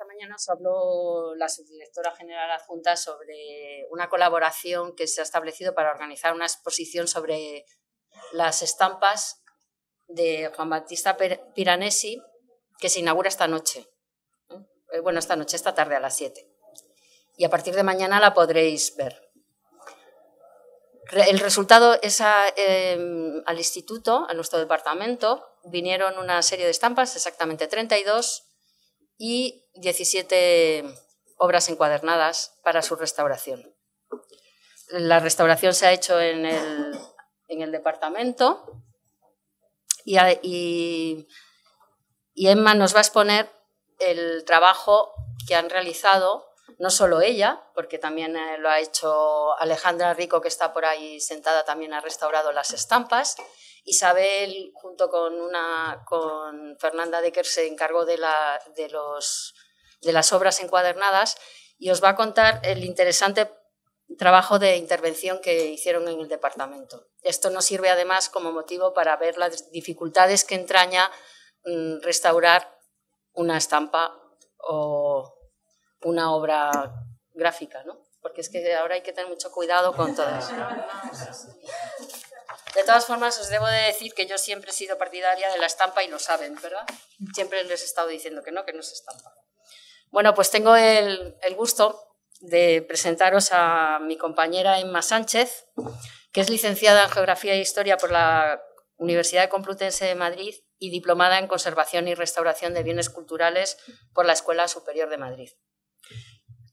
esta mañana os habló la subdirectora general adjunta sobre una colaboración que se ha establecido para organizar una exposición sobre las estampas de Juan Bautista Piranesi que se inaugura esta noche. Eh, bueno, esta noche, esta tarde a las 7. Y a partir de mañana la podréis ver. El resultado es em, al instituto, a nuestro departamento, vinieron una serie de estampas, exactamente 32, y 17 obras encuadernadas para su restauración. La restauración se ha hecho en el, departamento y Emma nos va a exponer el trabajo que han realizado no solo ella, porque también eh, lo ha hecho Alejandra Rico, que está por ahí sentada, también ha restaurado las estampas, Isabel, junto con, una, con Fernanda Decker, se encargó de, la, de, los, de las obras encuadernadas y os va a contar el interesante trabajo de intervención que hicieron en el departamento. Esto nos sirve además como motivo para ver las dificultades que entraña mm, restaurar una estampa o una obra gráfica, Porque es que ahora hay que tener mucho cuidado con todo eso. De todas formas, os debo de decir que yo siempre he sido partidaria de la estampa y lo saben, ¿verdad? Siempre les he estado diciendo que no, que no es estampa. Bueno, pues tengo el gusto de presentaros a mi compañera Emma Sánchez, que es licenciada en Geografía e Historia por la Universidad Complutense de Madrid y diplomada en Conservación y Restauración de Bienes Culturales por la Escuela Superior de Madrid.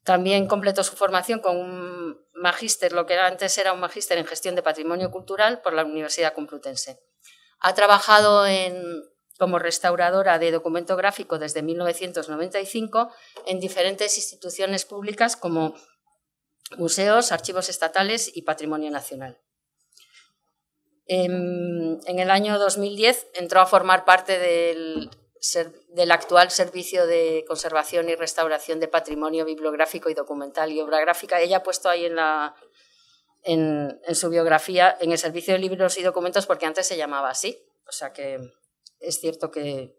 También completó su formación con un magíster, lo que antes era un magíster en gestión de patrimonio cultural por la Universidad Complutense. Ha trabajado como restauradora de documento gráfico desde 1995 en diferentes instituciones públicas como museos, archivos estatales y patrimonio nacional. Em, en el año 2010 entró a formar parte del del actual Servicio de Conservación y Restauración de Patrimonio Bibliográfico y Documental y Obra Gráfica. Ella ha puesto ahí en, su biografía, en el Servicio de Libros y Documentos, porque antes se llamaba así. O sea que es cierto que,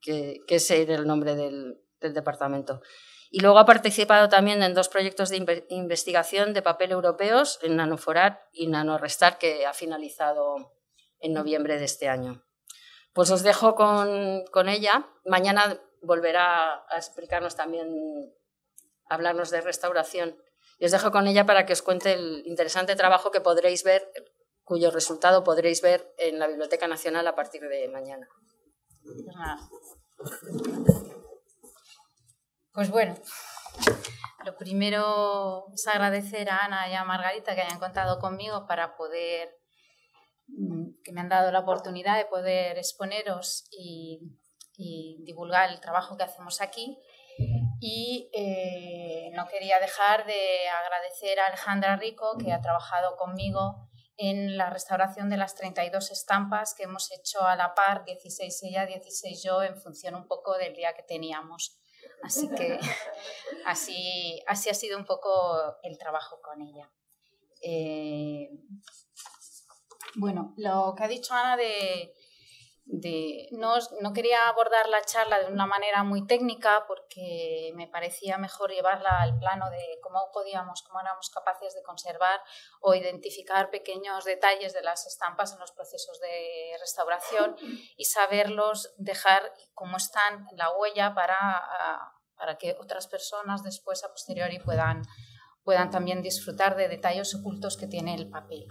que, que ese era el nombre del, departamento. Y luego ha participado también en dos proyectos de investigación de papel europeos, en Nanoforat y Nanorestar, que ha finalizado en noviembre de este año. Pues os dejo con, ella. Mañana volverá a explicarnos también, a hablarnos de restauración. Y os dejo con ella para que os cuente el interesante trabajo que podréis ver, cuyo resultado podréis ver en la Biblioteca Nacional a partir de mañana. Pues bueno, lo primero es agradecer a Ana y a Margarita que hayan contado conmigo para poder Mm, que me han dado la oportunidad de poder exponeros y, divulgar el trabajo que hacemos aquí. Y eh, no quería dejar de agradecer a Alejandra Rico, que ha trabajado conmigo en la restauración de las 32 estampas que hemos hecho a la par, 16 ella, 16 yo, en función un poco del día que teníamos. Así que así, así ha sido un poco el trabajo con ella. Eh, bueno, lo que ha dicho Ana de, no, quería abordar la charla de una manera muy técnica porque me parecía mejor llevarla al plano de cómo podíamos, cómo éramos capaces de conservar o identificar pequeños detalles de las estampas en los procesos de restauración y saberlos dejar cómo están la huella para, que otras personas después a posteriori puedan, puedan también disfrutar de detalles ocultos que tiene el papel.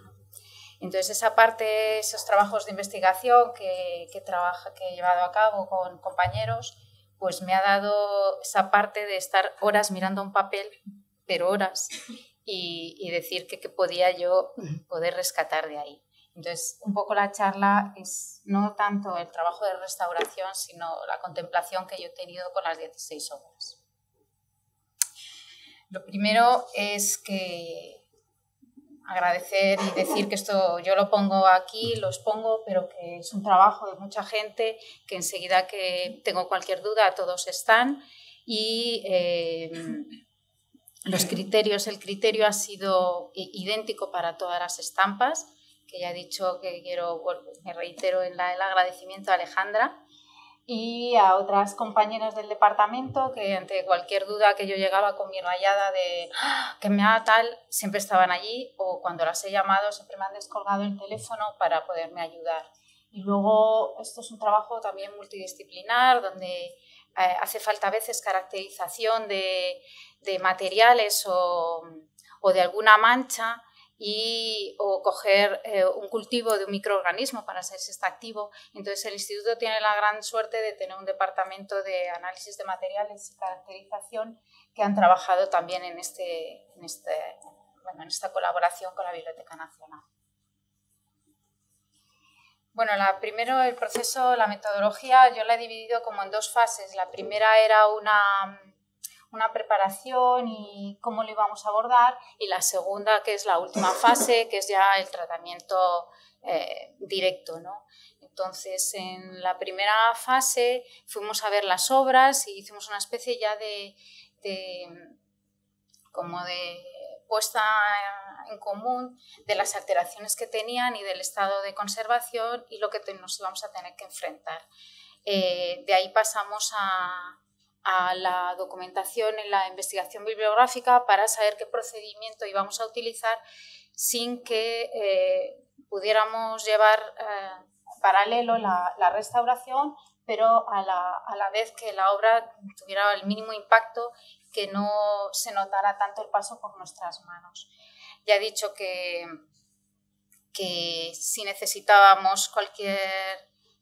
Entonces, esa parte, esos trabajos de investigación que, trabaja, que he llevado a cabo con compañeros, pues me ha dado esa parte de estar horas mirando un papel, pero horas, y, decir que, podía yo poder rescatar de ahí. Entonces, un poco la charla es no tanto el trabajo de restauración, sino la contemplación que yo he tenido con las 16 obras. Lo primero es que agradecer y decir que esto yo lo pongo aquí, los pongo, pero que es un trabajo de mucha gente, que enseguida que tengo cualquier duda todos están y eh, los criterios, el criterio ha sido idéntico para todas las estampas, que ya he dicho que quiero, me reitero en el agradecimiento a Alejandra y a otras compañeras del departamento que ante cualquier duda que yo llegaba con mi rayada de ah, que me haga tal, siempre estaban allí o cuando las he llamado siempre me han descolgado el teléfono para poderme ayudar. Y luego esto es un trabajo también multidisciplinar donde eh, hace falta a veces caracterización de, de materiales o, o de alguna mancha y, o coger eh, un cultivo de un microorganismo para saber si está activo. Entonces el instituto tiene la gran suerte de tener un departamento de análisis de materiales y caracterización que han trabajado también en, este, en, este, en esta colaboración con la Biblioteca Nacional. Bueno, la, primero el proceso, la metodología, yo la he dividido como en dos fases. La primera era una una preparación y cómo lo íbamos a abordar. Y la segunda, que es la última fase, que es ya el tratamiento eh, directo, ¿no? Entonces, en la primera fase fuimos a ver las obras y hicimos una especie ya de, como de puesta en común de las alteraciones que tenían y del estado de conservación y lo que nos íbamos a tener que enfrentar. Eh, de ahí pasamos a, a la documentación en la investigación bibliográfica para saber qué procedimiento íbamos a utilizar sin que eh, pudiéramos llevar eh, paralelo la, restauración, pero a la, vez que la obra tuviera el mínimo impacto, que no se notara tanto el paso por nuestras manos. Ya he dicho que, si necesitábamos cualquier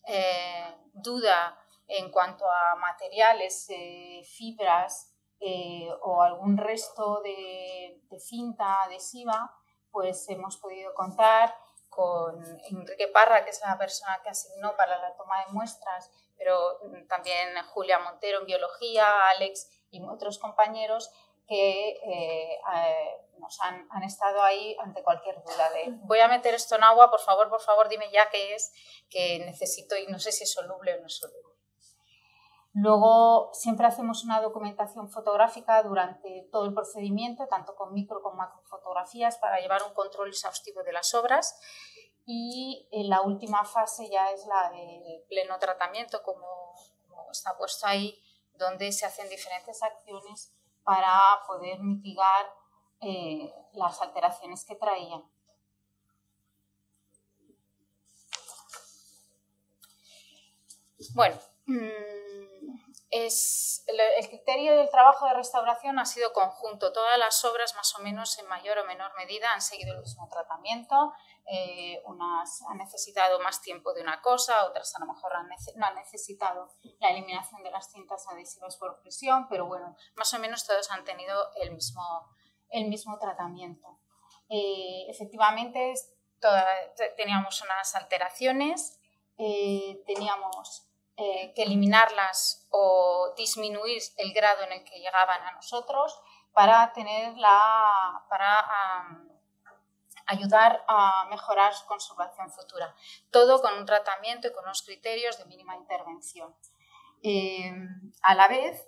eh, duda, en cuanto a materiales, eh, fibras eh, o algún resto de, cinta adhesiva, pues hemos podido contar con Enrique Parra, que es la persona que asignó para la toma de muestras, pero también Julia Montero en biología, Alex y otros compañeros que eh, nos han, han, estado ahí ante cualquier duda de voy a meter esto en agua, por favor, por favor, dime ya qué es, que necesito y no sé si es soluble o no es soluble. Luego siempre hacemos una documentación fotográfica durante todo el procedimiento, tanto con micro como fotografías para llevar un control exhaustivo de las obras. Y eh, la última fase ya es la del pleno tratamiento, como, está puesto ahí, donde se hacen diferentes acciones para poder mitigar eh, las alteraciones que traían. Bueno, Mm, es, el, criterio del trabajo de restauración ha sido conjunto. Todas las obras, más o menos en mayor o menor medida, han seguido el mismo tratamiento. Eh, unas han necesitado más tiempo de una cosa, otras a lo mejor han, no han necesitado la eliminación de las cintas adhesivas por presión, pero bueno, más o menos todos han tenido el mismo, el mismo tratamiento. Eh, efectivamente, todas teníamos unas alteraciones, eh, teníamos eh, que eliminarlas o disminuir el grado en el que llegaban a nosotros para tener para ayudar a mejorar su conservación futura. Todo con un tratamiento y con unos criterios de mínima intervención. Em, a la vez,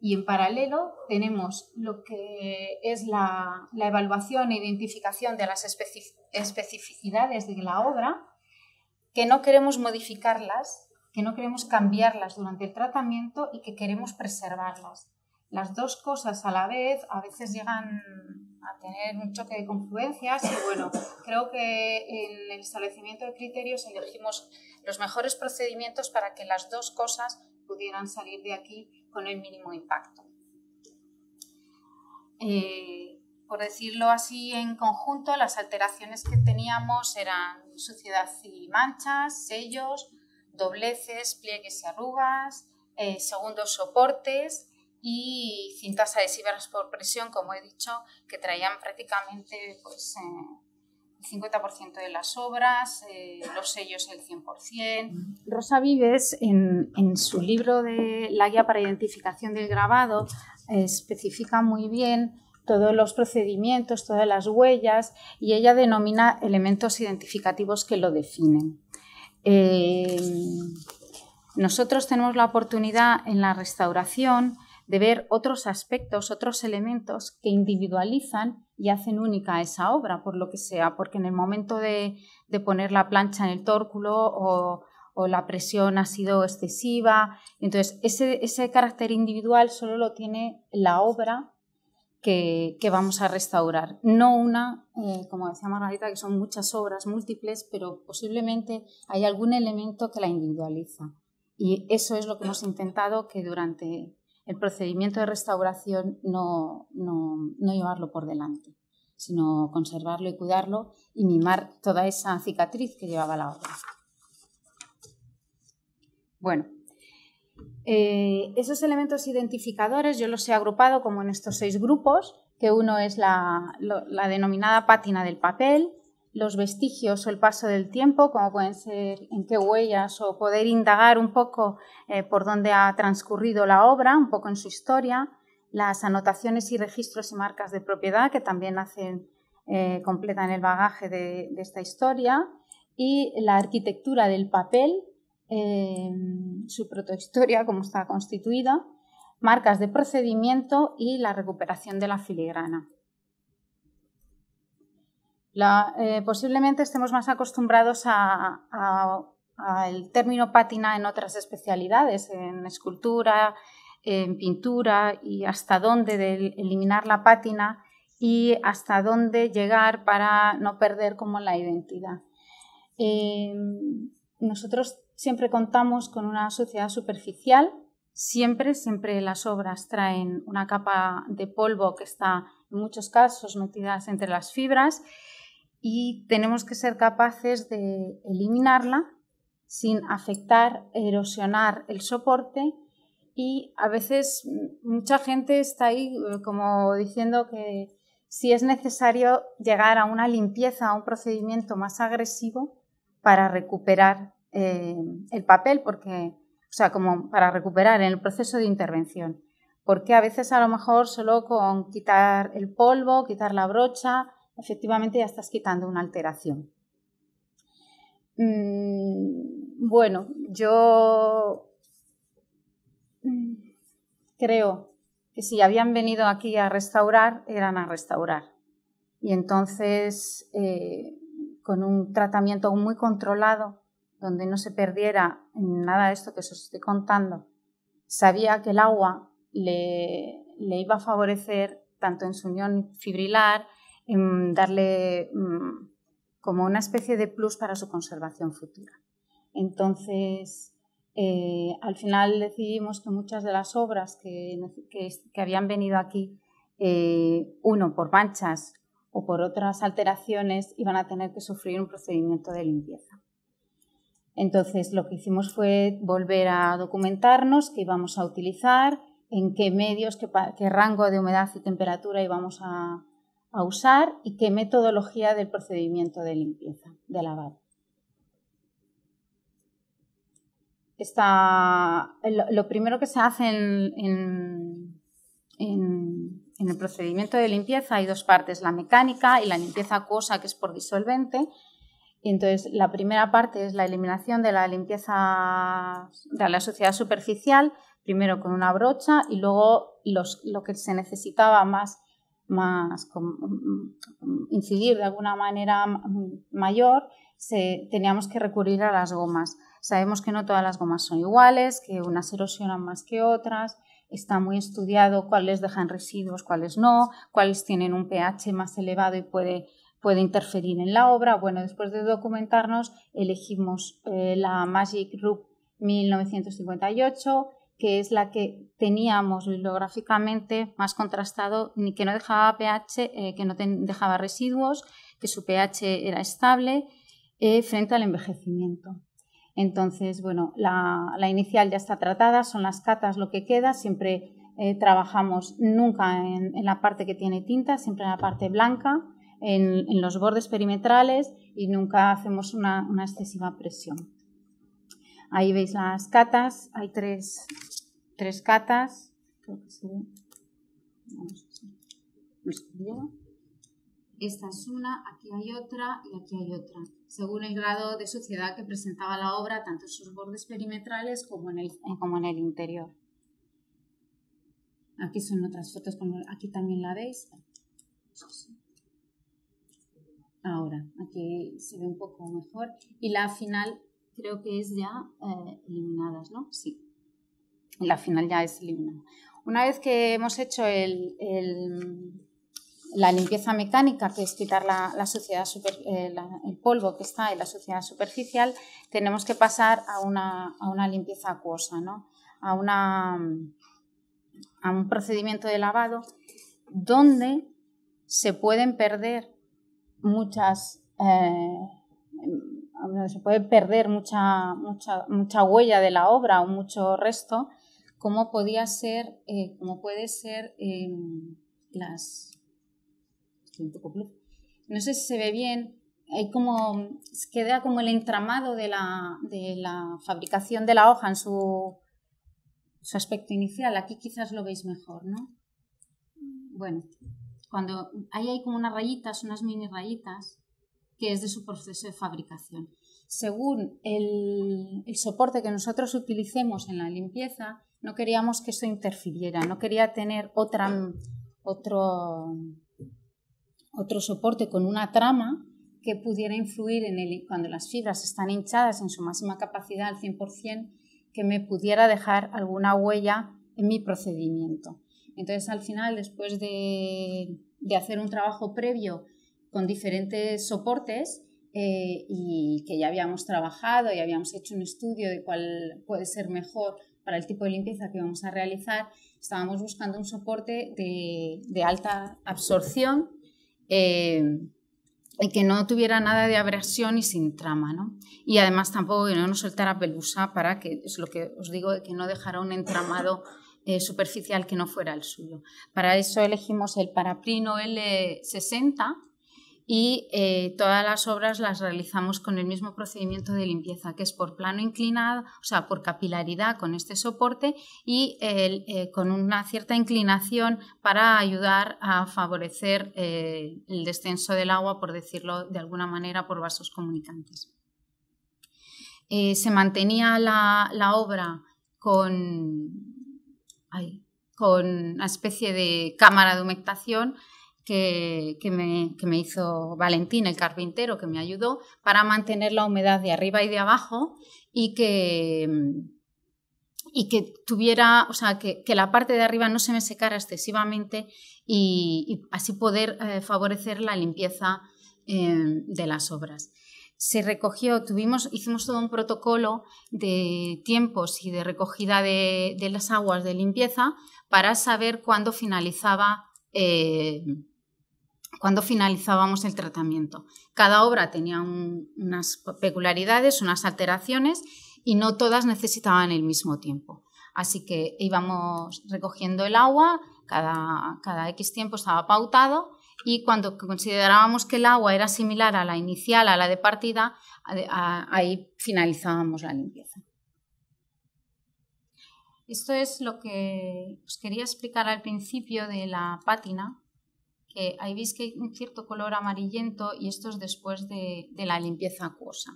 y en paralelo tenemos lo que es la, la evaluación e identificación de las especificidades de la obra, que no queremos modificarlas, que no queremos cambiarlas durante el tratamiento y que queremos preservarlas. Las dos cosas a la vez a veces llegan a tener un choque de confluencias y bueno, creo que en el establecimiento de criterios elegimos los mejores procedimientos para que las dos cosas pudieran salir de aquí con el mínimo impacto. Eh, por decirlo así, en conjunto, las alteraciones que teníamos eran suciedad y manchas, sellos, dobleces, pliegues y arrugas, eh, segundos soportes y cintas adhesivas por presión, como he dicho, que traían prácticamente pues, eh, el 50% de las obras, eh, los sellos el 100%. Rosa Vives, en, su libro de la guía para identificación del grabado, especifica muy bien todos los procedimientos, todas las huellas y ella denomina elementos identificativos que lo definen. Em, nosotros tenemos la oportunidad en la restauración de ver otros aspectos, otros elementos que individualizan y hacen única esa obra, por lo que sea, porque en el momento de, poner la plancha en el tórculo o, la presión ha sido excesiva, entonces ese, ese carácter individual solo lo tiene la obra que, vamos a restaurar. No una, eh, como decía Margarita, que son muchas obras múltiples, pero posiblemente hay algún elemento que la individualiza. Y eso es lo que hemos intentado que durante el procedimiento de restauración no, no llevarlo por delante, sino conservarlo y cuidarlo y mimar toda esa cicatriz que llevaba la obra. Bueno, eh, esos elementos identificadores yo los he agrupado como en estos seis grupos, que uno es la, denominada pátina del papel, los vestigios o el paso del tiempo, como pueden ser en qué huellas o poder indagar un poco eh, por dónde ha transcurrido la obra, un poco en su historia, las anotaciones y registros y marcas de propiedad que también hacen, eh, completa completan el bagaje de, esta historia, y la arquitectura del papel, Em, su protohistoria, cómo está constituida, marcas de procedimiento y la recuperación de la filigrana. Eh, posiblemente estemos más acostumbrados al término pátina en otras especialidades, en escultura, en pintura y hasta dónde eliminar la pátina y hasta dónde llegar para no perder como la identidad. Em, nosotros siempre contamos con una sociedad superficial, siempre, siempre las obras traen una capa de polvo que está en muchos casos metida entre las fibras y tenemos que ser capaces de eliminarla sin afectar, erosionar el soporte y a veces mm, mucha gente está ahí eh, como diciendo que si es necesario llegar a una limpieza, a un procedimiento más agresivo para recuperar eh, el papel, porque, o sea, como para recuperar en el proceso de intervención. Porque a veces a lo mejor solo con quitar el polvo, quitar la brocha, efectivamente ya estás quitando una alteración. Mm, bueno, yo creo que si habían venido aquí a restaurar, eran a restaurar. Y entonces, eh, con un tratamiento muy controlado, donde no se perdiera nada de esto que os estoy contando, sabía que el agua le, iba a favorecer tanto en su unión fibrilar, en darle mm, como una especie de plus para su conservación futura. Entonces, eh, al final decidimos que muchas de las obras que, habían venido aquí, eh, uno por manchas o por otras alteraciones, iban a tener que sufrir un procedimiento de limpieza. Entonces, lo que hicimos fue volver a documentarnos qué íbamos a utilizar, en qué medios, qué, rango de humedad y temperatura íbamos a, usar y qué metodología del procedimiento de limpieza, de lavado. lo, primero que se hace en, en, el procedimiento de limpieza hay dos partes, la mecánica y la limpieza acuosa, que es por disolvente, entonces la primera parte es la eliminación de la limpieza de la suciedad superficial, primero con una brocha y luego lo que se necesitaba más, mm, incidir de alguna manera mayor, se, teníamos que recurrir a las gomas. Sabemos que no todas las gomas son iguales, que unas erosionan más que otras, está muy estudiado cuáles dejan residuos, cuáles no, cuáles tienen un pH más elevado y puede puede interferir en la obra. Bueno, después de documentarnos, elegimos eh, la Magic Rook 1958, que es la que teníamos bibliográficamente más contrastado, que no dejaba pH, eh, que no dejaba residuos, que su pH era estable eh, frente al envejecimiento. Entonces, bueno, la, inicial ya está tratada, son las catas lo que queda, siempre trabajamos nunca en, la parte que tiene tinta, siempre en la parte blanca en, los bordes perimetrales y nunca hacemos una, excesiva presión. Ahí veis las catas, hay tres, catas, Esta es una, aquí hay otra y aquí hay otra, según el grado de suciedad que presentaba la obra, tanto en sus bordes perimetrales como en el, como en el interior. Aquí son otras fotos, aquí también la veis ahora. Aquí se ve un poco mejor. Y la final creo que es ya eh, eliminadas, ¿no? Sí. La final ya es eliminada. Una vez que hemos hecho la limpieza mecánica, que es quitar eh, la, el polvo que está en la suciedad superficial, tenemos que pasar a una, limpieza acuosa, ¿no? a un procedimiento de lavado donde se pueden perder muchas, eh, se puede perder mucha, mucha, mucha huella de la obra o mucho resto, como podía ser, eh, como puede ser em, las... No sé si se ve bien, hay como, queda como el entramado de la, de la fabricación de la hoja en su, su aspecto inicial. Aquí quizás lo veis mejor, ¿no? Bueno, cuando ahí hay como unas rayitas, unas mini rayitas, que es de su proceso de fabricación. Según el, soporte que nosotros utilicemos en la limpieza, no queríamos que eso interfiriera, no quería tener otro, otro soporte con una trama que pudiera influir en el, cuando las fibras están hinchadas en su máxima capacidad al 100%, que me pudiera dejar alguna huella en mi procedimiento. Entonces, al final, después de, hacer un trabajo previo con diferentes soportes eh, y que ya habíamos trabajado y habíamos hecho un estudio de cuál puede ser mejor para el tipo de limpieza que vamos a realizar, estábamos buscando un soporte de, alta absorción eh, y que no tuviera nada de abrasión y sin trama. ¿no? Y además tampoco que no nos soltara pelusa para que, es lo que os digo, que no dejara un entramado eh, superficial que no fuera el suyo. Para eso elegimos el paraprino L60 y eh, todas las obras las realizamos con el mismo procedimiento de limpieza, que es por plano inclinado, o sea, por capilaridad con este soporte y eh, con una cierta inclinación para ayudar a favorecer el descenso del agua, por decirlo de alguna manera, por vasos comunicantes. se mantenía la obra con, con una especie de cámara de humectación que, me, hizo Valentín, el carpintero, que me ayudó para mantener la humedad de arriba y de abajo y que, y que tuviera, o sea, que, la parte de arriba no se me secara excesivamente y, así poder eh, favorecer la limpieza eh, de las obras se recogió, tuvimos, hicimos todo un protocolo de tiempos y de recogida de, las aguas de limpieza para saber cuándo finalizaba. Eh, finalizábamos el tratamiento. Cada obra tenía unas peculiaridades, unas alteraciones y no todas necesitaban el mismo tiempo. Así que íbamos recogiendo el agua, cada, cada X tiempo estaba pautado y cuando considerábamos que el agua era similar a la inicial, a la de partida, ahí finalizábamos la limpieza. Esto es lo que os quería explicar al principio de la pátina, que ahí veis que hay un cierto color amarillento y esto es después de, la limpieza acuosa.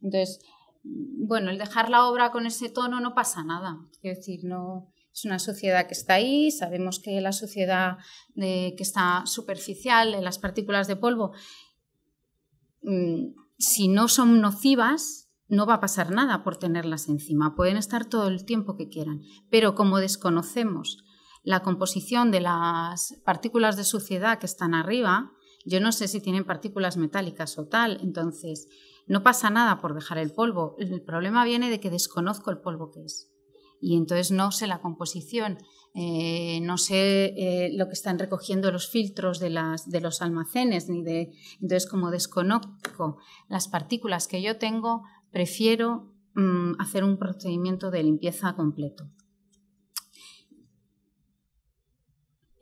Entonces, mm, bueno, el dejar la obra con ese tono no pasa nada. es decir, no, es una suciedad que está ahí, sabemos que la suciedad eh, que está superficial en las partículas de polvo, mm, si no son nocivas, no va a pasar nada por tenerlas encima. Pueden estar todo el tiempo que quieran, pero como desconocemos la composición de las partículas de suciedad que están arriba, yo no sé si tienen partículas metálicas o tal, entonces no pasa nada por dejar el polvo. El problema viene de que desconozco el polvo que es y entonces no sé la composición, eh, no sé eh, lo que están recogiendo los filtros de, los almacenes, entonces como desconozco las partículas que yo tengo, prefiero mm, hacer un procedimiento de limpieza completo.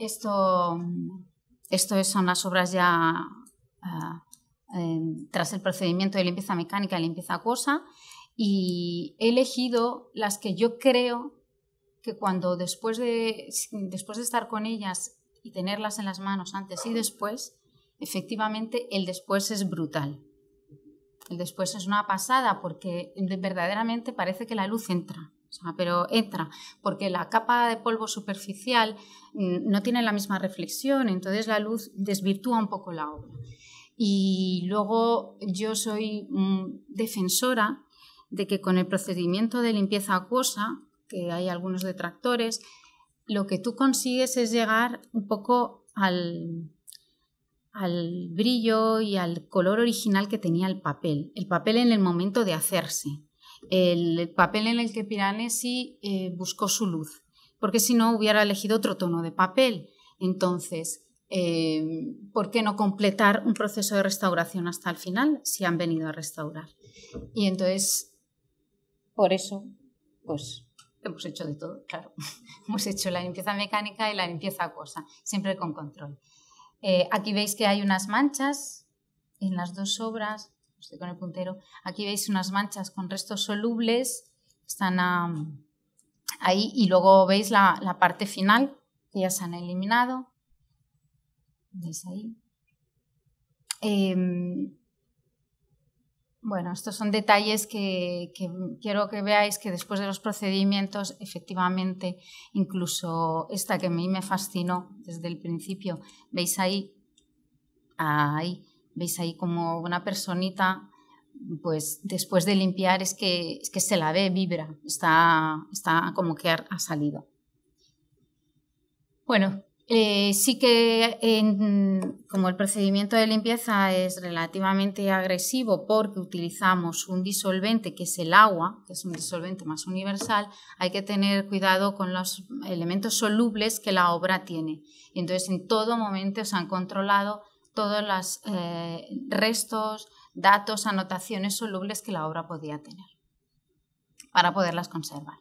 Esto, esto son las obras ya ah, eh, tras el procedimiento de limpieza mecánica y limpieza acuosa y he elegido las que yo creo que cuando después de, después de estar con ellas y tenerlas en las manos antes y después, efectivamente el después es brutal. El después es una pasada porque verdaderamente parece que la luz entra, pero entra, porque la capa de polvo superficial mm, no tiene la misma reflexión, entonces la luz desvirtúa un poco la obra. Y luego yo soy mm, defensora de que con el procedimiento de limpieza acuosa, que hay algunos detractores, lo que tú consigues es llegar un poco al, brillo y al color original que tenía el papel, el papel en el momento de hacerse, el papel en el que Piranesi eh, buscó su luz, porque si no hubiera elegido otro tono de papel. Entonces, eh, ¿por qué no completar un proceso de restauración hasta el final si han venido a restaurar? Y entonces por eso, pues hemos hecho de todo, claro. hemos hecho la limpieza mecánica y la limpieza cosa, siempre con control. Eh, aquí veis que hay unas manchas en las dos obras, estoy con el puntero, aquí veis unas manchas con restos solubles, están ahí y luego veis la, parte final que ya se han eliminado. ¿Veis ahí? Em, bueno, estos son detalles que, quiero que veáis que después de los procedimientos, efectivamente, incluso esta que a mí me fascinó desde el principio, veis ahí, veis ahí como una personita, pues después de limpiar es que, es que se la ve, vibra, está, está como que ha salido. Bueno, eh, sí que como el procedimiento de limpieza es relativamente agresivo porque utilizamos un disolvente que es el agua, que es un disolvente más universal, hay que tener cuidado con los elementos solubles que la obra tiene. Entonces en todo momento se han controlado todos los eh, restos, datos, anotaciones solubles que la obra podía tener para poderlas conservar.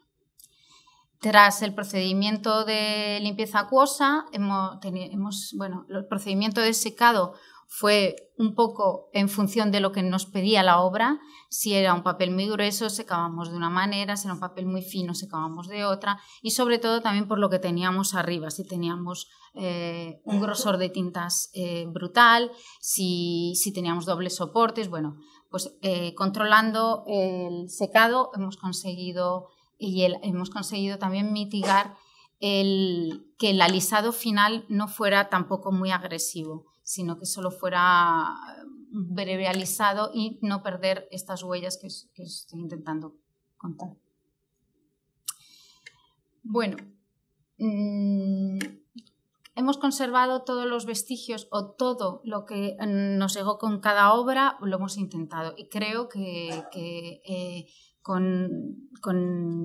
Tras el procedimiento de limpieza acuosa, el procedimiento de secado fue un poco en función de lo que nos pedía la obra. Si era un papel muy grueso, secábamos de una manera, si era un papel muy fino, secábamos de otra, y sobre todo también por lo que teníamos arriba, si teníamos eh, un grosor de tintas eh, brutal, si, teníamos dobles soportes, bueno, pues eh, controlando el secado hemos conseguido y hemos conseguido también mitigar que el alisado final no fuera tampoco muy agresivo, sino que solo fuera um, breve alisado y no perder estas huellas que, estoy intentando contar. Bueno, mm, hemos conservado todos los vestigios o todo lo que mm, nos llegó con cada obra, lo hemos intentado y creo que, eh, con,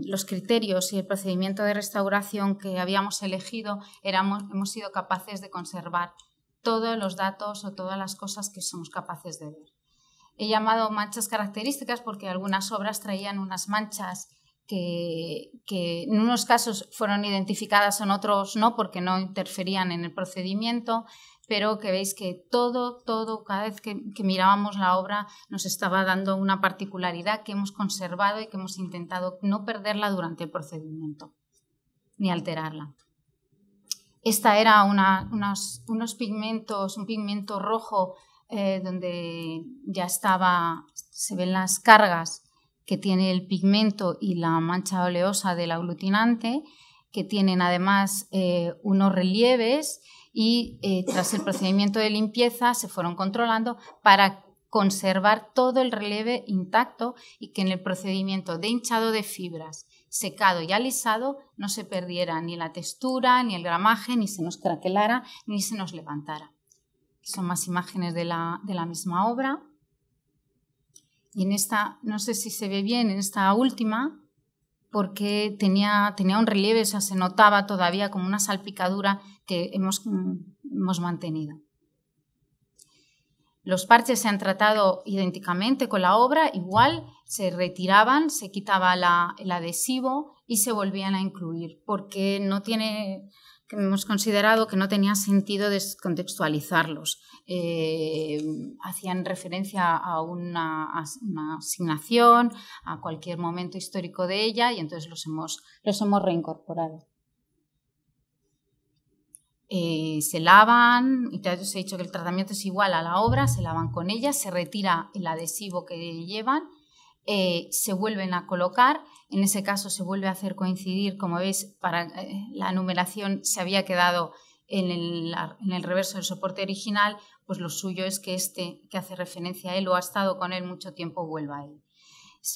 los criterios y el procedimiento de restauración que habíamos elegido, hemos sido capaces de conservar todos los datos o todas las cosas que somos capaces de ver. He llamado manchas características porque algunas obras traían unas manchas que, que en unos casos fueron identificadas, en otros no, porque no interferían en el procedimiento pero que veis que todo, todo, cada vez que, mirábamos la obra nos estaba dando una particularidad que hemos conservado y que hemos intentado no perderla durante el procedimiento, ni alterarla. Esta era unos, unos pigmentos, un pigmento rojo eh, donde ya estaba, se ven las cargas que tiene el pigmento y la mancha oleosa del aglutinante, que tienen además eh, unos relieves y eh, tras el procedimiento de limpieza se fueron controlando para conservar todo el relieve intacto y que en el procedimiento de hinchado de fibras, secado y alisado no se perdiera ni la textura, ni el gramaje, ni se nos craquelara, ni se nos levantara. Son más imágenes de la, de la misma obra. Y en esta, no sé si se ve bien, en esta última, porque tenía, un relieve, o sea, se notaba todavía como una salpicadura que mm, hemos, mantenido. Los parches se han tratado idénticamente con la obra, igual se retiraban, se quitaba el adhesivo y se volvían a incluir, porque no tiene, que hemos considerado que no tenía sentido descontextualizarlos. Eh, hacían referencia a una, asignación, a cualquier momento histórico de ella y entonces los hemos, reincorporado. Eh, se lavan, y te he dicho que el tratamiento es igual a la obra, se lavan con ella, se retira el adhesivo que llevan, eh, se vuelven a colocar en ese caso se vuelve a hacer coincidir, como veis, para eh, la numeración se había quedado en el, reverso del soporte original, pues lo suyo es que este que hace referencia a él o ha estado con él mucho tiempo vuelva a él.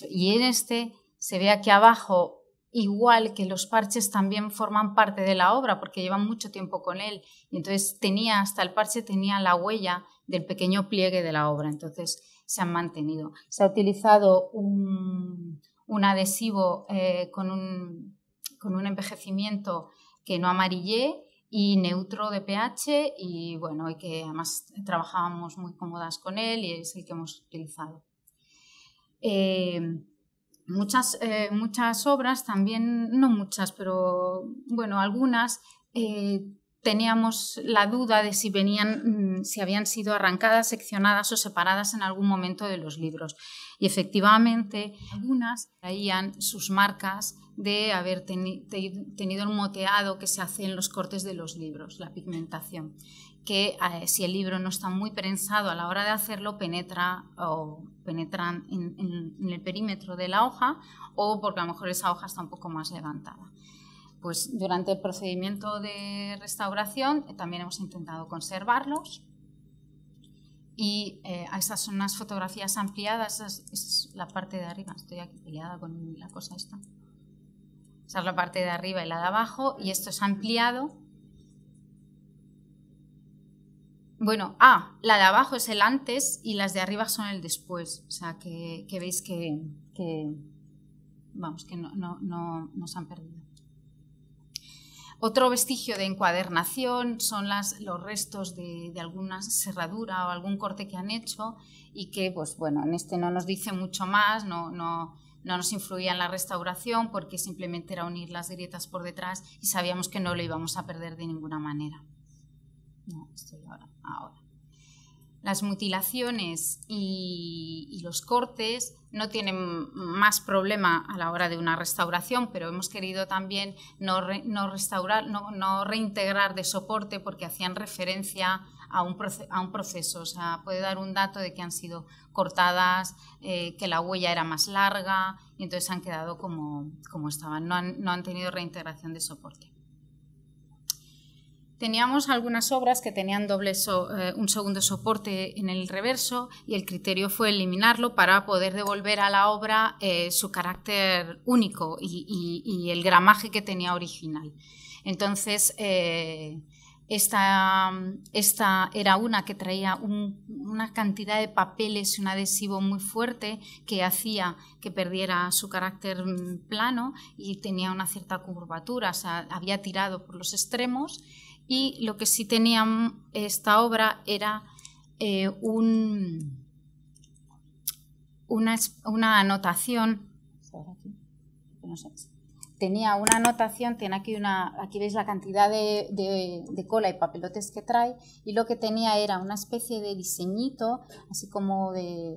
Y en este se ve aquí abajo, igual que los parches también forman parte de la obra porque llevan mucho tiempo con él y entonces tenía hasta el parche tenía la huella del pequeño pliegue de la obra, entonces se han mantenido. Se ha utilizado un un adhesivo eh, con, un, envejecimiento que no amarillé y neutro de pH y bueno, y que además trabajábamos muy cómodas con él y es el que hemos utilizado. Eh, muchas, eh, muchas obras también, no muchas, pero bueno, algunas teníamos la duda de mm, si habían sido arrancadas, seccionadas o separadas en algún momento de los libros. Y efectivamente, algunas traían sus marcas de haber tenido el moteado que se hace en los cortes de los libros, la pigmentación, que eh, si el libro no está muy prensado a la hora de hacerlo, penetra o penetran en, en el perímetro de la hoja o porque a lo mejor esa hoja está un poco más levantada pues durante el procedimiento de restauración eh, también hemos intentado conservarlos y eh, esas son unas fotografías ampliadas, esa es, la parte de arriba, estoy aquí peleada con la cosa esta. Esa es la parte de arriba y la de abajo y esto es ampliado. Bueno, ah, la de abajo es el antes y las de arriba son el después, o sea que, veis que, vamos, que no se han perdido. Otro vestigio de encuadernación son las, los restos de, alguna cerradura o algún corte que han hecho y que, pues bueno, en este no nos dice mucho más, no, no nos influía en la restauración porque simplemente era unir las grietas por detrás y sabíamos que no lo íbamos a perder de ninguna manera. No, estoy ahora las mutilaciones y, los cortes no tienen más problema a la hora de una restauración, pero hemos querido también no, no restaurar, no, reintegrar de soporte porque hacían referencia a un, a un, proceso. O sea, puede dar un dato de que han sido cortadas, eh, que la huella era más larga y entonces han quedado como, como estaban, no han tenido reintegración de soporte. Teníamos algunas obras que tenían doble eh, un segundo soporte en el reverso y el criterio fue eliminarlo para poder devolver a la obra eh, su carácter único y, el gramaje que tenía original. Entonces, eh, esta, era una que traía una cantidad de papeles y un adhesivo muy fuerte que hacía que perdiera su carácter mm, plano y tenía una cierta curvatura, o sea, había tirado por los extremos y lo que sí tenía esta obra era eh, un, una, anotación. Tenía una anotación, tiene aquí una, aquí veis la cantidad de, cola y papelotes que trae, y lo que tenía era una especie de diseñito, así como de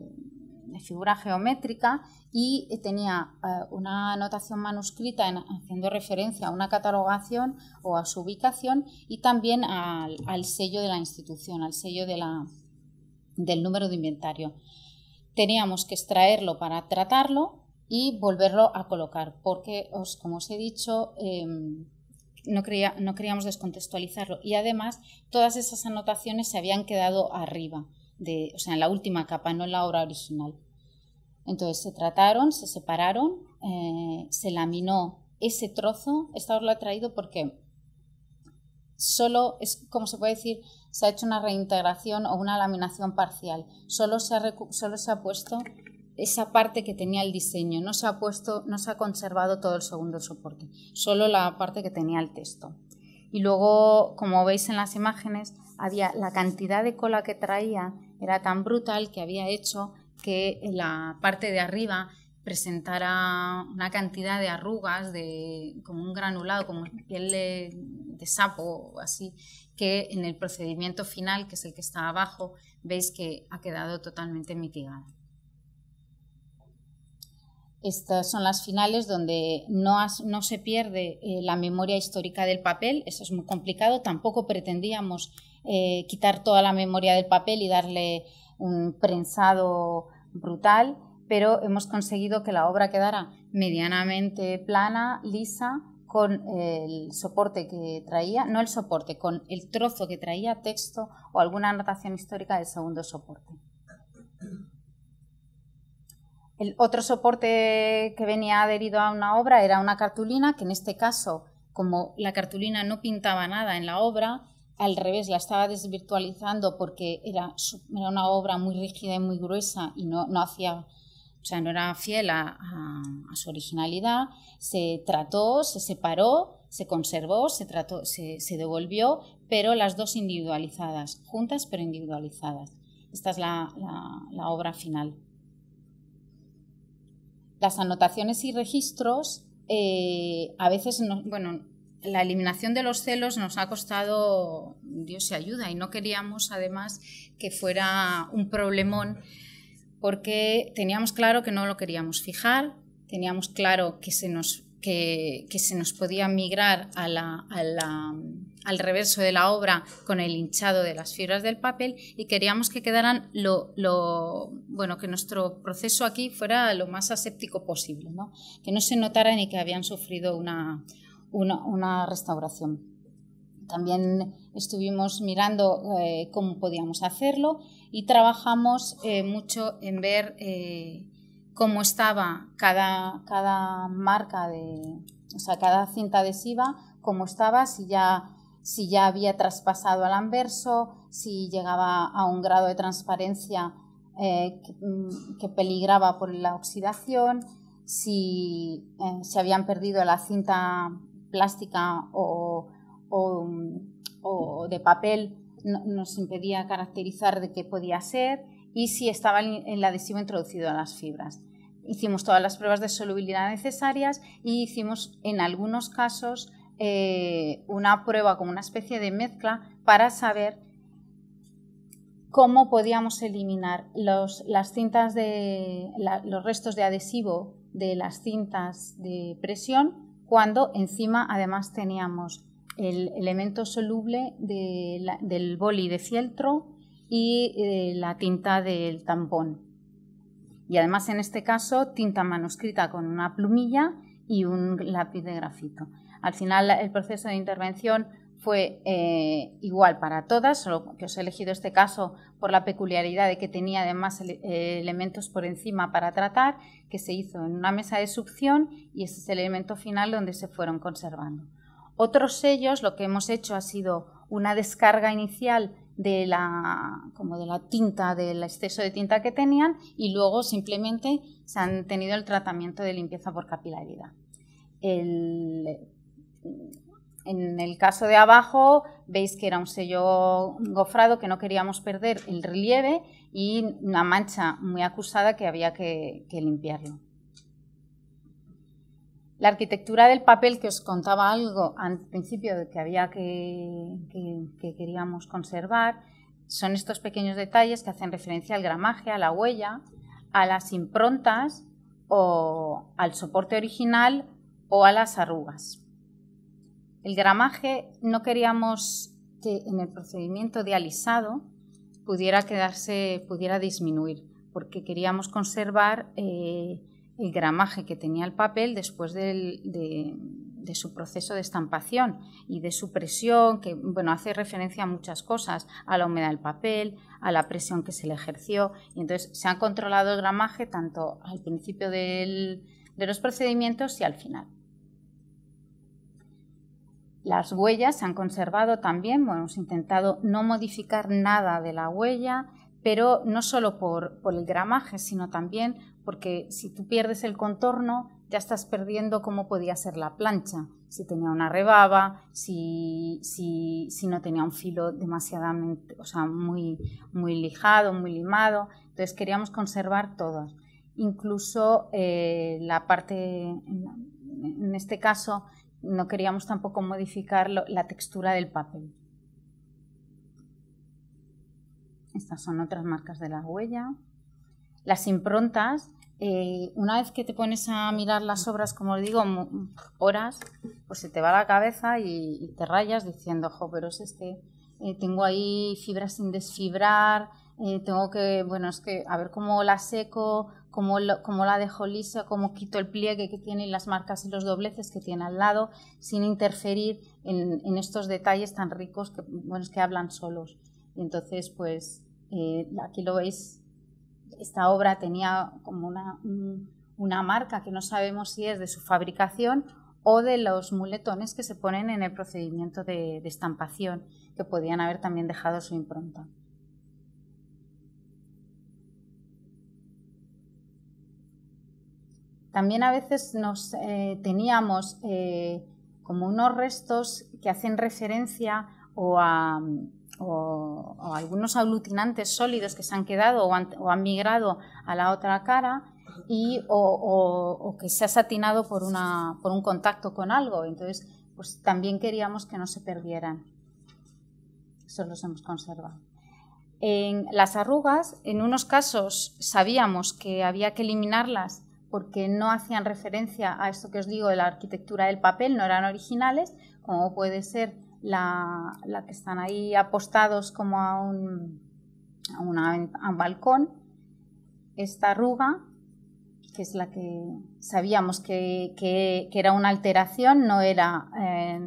figura geométrica, y eh, tenía eh, una anotación manuscrita haciendo referencia a una catalogación o a su ubicación y también al, sello de la institución, al sello del número de inventario. Teníamos que extraerlo para tratarlo y volverlo a colocar, porque, os, como os he dicho, em, no, queríamos descontextualizarlo y además todas esas anotaciones se habían quedado arriba. De, o sea, en la última capa, no en la obra original. Entonces se trataron, se separaron, eh, se laminó ese trozo. Esta os lo he traído porque solo es, como se puede decir, se ha hecho una reintegración o una laminación parcial. Solo se ha, solo se ha puesto esa parte que tenía el diseño, no se ha puesto, no se ha conservado todo el segundo soporte, solo la parte que tenía el texto. Y luego, como veis en las imágenes, había la cantidad de cola que traía era tan brutal que había hecho que la parte de arriba presentara una cantidad de arrugas, de, como un granulado, como piel de, sapo o así, que en el procedimiento final, que es el que está abajo, veis que ha quedado totalmente mitigada. Estas son las finales donde no, se pierde eh, la memoria histórica del papel, eso es muy complicado, tampoco pretendíamos eh, quitar toda la memoria del papel y darle un prensado brutal, pero hemos conseguido que la obra quedara medianamente plana, lisa, con el soporte que traía, no el soporte, con el trozo que traía texto o alguna anotación histórica del segundo soporte. El otro soporte que venía adherido a una obra era una cartulina, que en este caso, como la cartulina no pintaba nada en la obra, al revés, la estaba desvirtualizando porque era, una obra muy rígida y muy gruesa y no, hacía o no era fiel a, su originalidad, se trató, se separó, se conservó, se, trató, se, devolvió, pero las dos individualizadas, juntas pero individualizadas. Esta es la, obra final. Las anotaciones y registros eh, a veces, no, bueno, la eliminación de los celos nos ha costado, Dios se ayuda, y no queríamos además que fuera un problemón porque teníamos claro que no lo queríamos fijar, teníamos claro que se nos, que, se nos podía migrar al reverso de la obra con el hinchado de las fibras del papel y queríamos que quedaran lo, bueno, que nuestro proceso aquí fuera lo más aséptico posible, que no se notara ni que habían sufrido una, una, restauración. También estuvimos mirando eh, cómo podíamos hacerlo y trabajamos eh, mucho en ver eh, cómo estaba cada, cada marca de, o sea, cada cinta adhesiva, cómo estaba, si ya, si ya había traspasado al anverso, si llegaba a un grado de transparencia mm, que, peligraba por la oxidación, si se habían perdido la cinta plástica o, de papel nos impedía caracterizar de qué podía ser y si estaba el, el adhesivo introducido a las fibras. Hicimos todas las pruebas de solubilidad necesarias y hicimos en algunos casos eh, una prueba como una especie de mezcla para saber cómo podíamos eliminar las cintas de, los restos de adhesivo de las cintas de presión cuando encima además teníamos el elemento soluble del boli de fieltro y eh, la tinta del tampón. Y además en este caso tinta manuscrita con una plumilla y un lápiz de grafito. Al final el proceso de intervención fue eh, igual para todas, solo que os he elegido este caso por la peculiaridad de que tenía además eh, elementos por encima para tratar, que se hizo en una mesa de succión y ese es el elemento final donde se fueron conservando. Otros sellos, lo que hemos hecho ha sido una descarga inicial de la, como de la tinta, del exceso de tinta que tenían y luego simplemente se han tenido el tratamiento de limpieza por capilaridad. El, en el caso de abajo, veis que era un sello gofrado que no queríamos perder el relieve y una mancha muy acusada que había que, limpiarlo. La arquitectura del papel, que os contaba algo al principio que había que queríamos conservar, son estos pequeños detalles que hacen referencia al gramaje, a la huella, a las improntas o al soporte original o a las arrugas. El gramaje no queríamos que en el procedimiento de alisado pudiera quedarse, pudiera disminuir, porque queríamos conservar eh, el gramaje que tenía el papel después de, su proceso de estampación y de su presión, que bueno, hace referencia a muchas cosas, a la humedad del papel, a la presión que se le ejerció. Y entonces se ha controlado el gramaje tanto al principio de los procedimientos y al final. Las huellas se han conservado también, bueno, hemos intentado no modificar nada de la huella, pero no solo por, el gramaje, sino también porque si tú pierdes el contorno, ya estás perdiendo cómo podía ser la plancha, si tenía una rebaba, si, si, no tenía un filo demasiadamente, o sea, muy, muy lijado, muy limado. Entonces queríamos conservar todo, Incluso eh, la parte, en este caso, no queríamos tampoco modificar la textura del papel. Estas son otras marcas de la huella. Las improntas, eh, una vez que te pones a mirar las obras, como digo, horas, pues se te va la cabeza y, te rayas diciendo, jo, pero es este, eh, tengo ahí fibras sin desfibrar, eh, tengo que, bueno, es que a ver cómo la seco, cómo, cómo la dejo lisa, cómo quito el pliegue que tiene las marcas y los dobleces que tiene al lado, sin interferir en, estos detalles tan ricos que, bueno, que hablan solos. Y entonces, pues eh, aquí lo veis, esta obra tenía como una, marca que no sabemos si es de su fabricación o de los muletones que se ponen en el procedimiento de estampación, que podían haber también dejado su impronta. También a veces nos eh, teníamos eh, como unos restos que hacen referencia o a, algunos aglutinantes sólidos que se han quedado o han, migrado a la otra cara y o, que se ha satinado por, por un contacto con algo. Entonces, pues también queríamos que no se perdieran. Eso los hemos conservado. En las arrugas, en unos casos sabíamos que había que eliminarlas porque no hacían referencia a esto que os digo de la arquitectura del papel, no eran originales, como puede ser la, que están ahí apostados como a un, balcón, esta arruga, que es la que sabíamos que, era una alteración, no era, eh,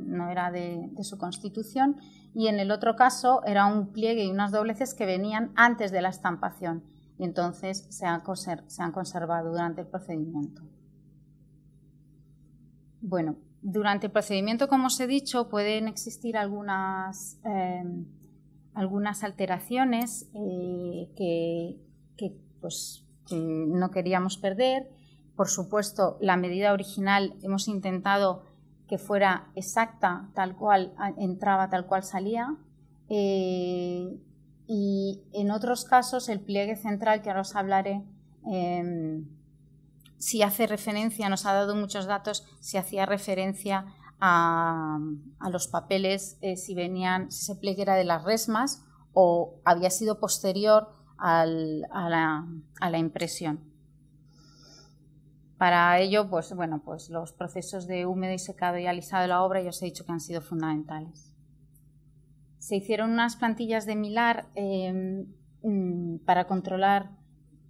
de su constitución, y en el otro caso era un pliegue y unas dobleces que venían antes de la estampación y entonces se han, se han conservado durante el procedimiento. Bueno, durante el procedimiento, como os he dicho, pueden existir algunas, em, algunas alteraciones eh, que, pues, no queríamos perder. Por supuesto, la medida original hemos intentado que fuera exacta, tal cual entraba, tal cual salía. Eh, y en otros casos el pliegue central, que ahora os hablaré, em, si hace referencia, nos ha dado muchos datos, si hacía referencia a, los papeles, eh, si venían, si ese pliegue era de las resmas o había sido posterior a, la, impresión. Para ello, pues bueno, pues los procesos de húmedo y secado y alisado de la obra ya os he dicho que han sido fundamentales se hicieron unas plantillas de Milar em, mm, para controlar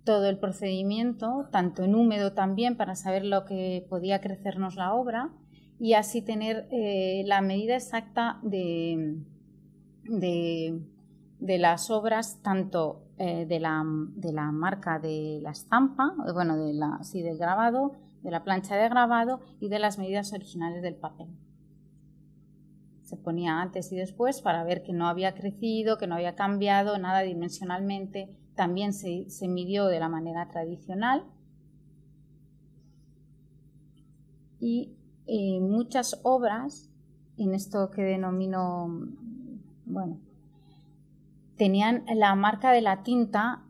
todo el procedimiento, tanto en húmedo también, para saber lo que podía crecernos la obra y así tener eh, la medida exacta de, de, las obras, tanto eh, de, la, marca de la estampa, eh, bueno, de la, del grabado, de la plancha de grabado y de las medidas originales del papel se ponía antes y después para ver que no había crecido, que no había cambiado nada dimensionalmente. También se, midió de la manera tradicional. Y eh, muchas obras, en esto que denomino, bueno, tenían la marca de la tinta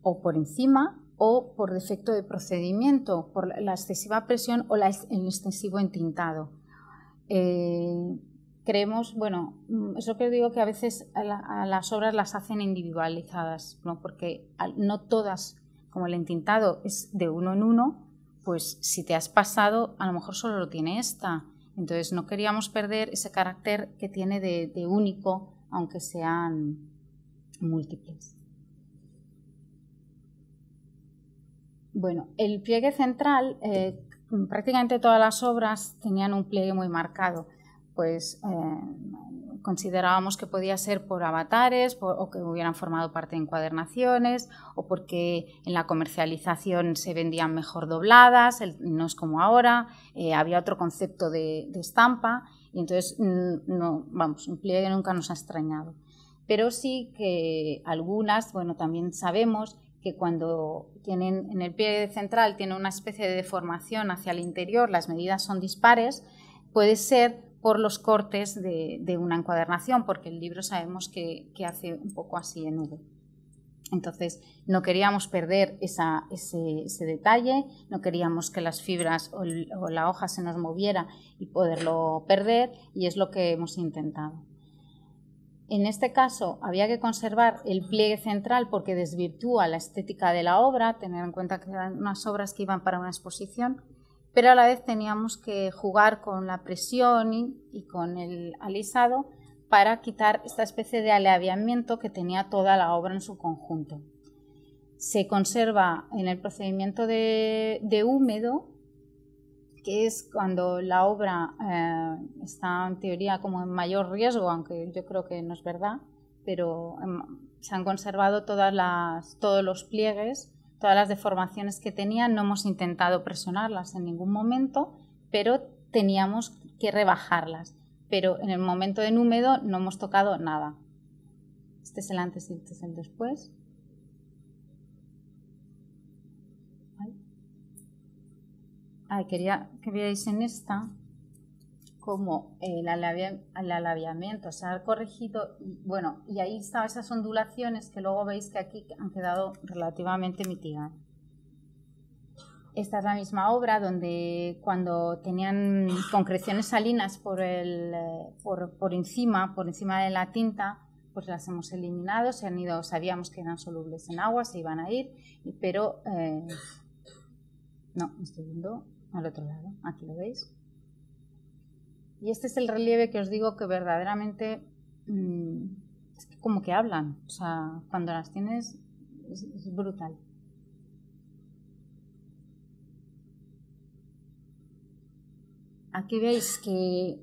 o por encima o por defecto de procedimiento, por la excesiva presión o el excesivo entintado. Eh, creemos, bueno, mm, eso que digo que a veces a, las obras las hacen individualizadas, porque no todas, como el entintado es de uno en uno, pues si te has pasado, a lo mejor solo lo tiene esta. Entonces no queríamos perder ese carácter que tiene de, único, aunque sean múltiples. Bueno, el pliegue central eh, Mm, prácticamente todas las obras tenían un pliegue muy marcado, pues eh, considerábamos que podía ser por avatares o que hubieran formado parte de encuadernaciones o porque en la comercialización se vendían mejor dobladas, no es como ahora, eh, había otro concepto de, estampa y entonces mm, no, vamos, un pliegue nunca nos ha extrañado pero sí que algunas, bueno, también sabemos que cuando tienen en el pie central tiene una especie de deformación hacia el interior, las medidas son dispares, puede ser por los cortes de, una encuadernación, porque el libro sabemos que, hace un poco así en nudo. Entonces, no queríamos perder ese, detalle, no queríamos que las fibras o la hoja se nos moviera y poderlo perder, y es lo que hemos intentado. En este caso, había que conservar el pliegue central porque desvirtúa la estética de la obra, tener en cuenta que eran unas obras que iban para una exposición, pero a la vez teníamos que jugar con la presión y, con el alisado para quitar esta especie de aleaviamiento que tenía toda la obra en su conjunto. Se conserva en el procedimiento de húmedo que es cuando la obra eh, está en teoría como en mayor riesgo, aunque yo creo que no es verdad, pero em, se han conservado todos los pliegues, todas las deformaciones que tenían, no hemos intentado presionarlas en ningún momento, pero teníamos que rebajarlas. Pero en el momento en húmedo no hemos tocado nada. Este es el antes y este es el después. Ah, quería que veáis en esta como eh, el, alaviamiento, se ha corregido bueno, y ahí estaban esas ondulaciones que luego veis que aquí han quedado relativamente mitigadas. Esta es la misma obra donde cuando tenían concreciones salinas por, encima, por encima de la tinta, pues las hemos eliminado, se han ido, sabíamos que eran solubles en agua, se iban a ir, pero no, eh, no, estoy viendo al otro lado, aquí lo veis. Y este es el relieve que os digo que verdaderamente mm, es que como que hablan, o sea, cuando las tienes es, brutal. Aquí veis que,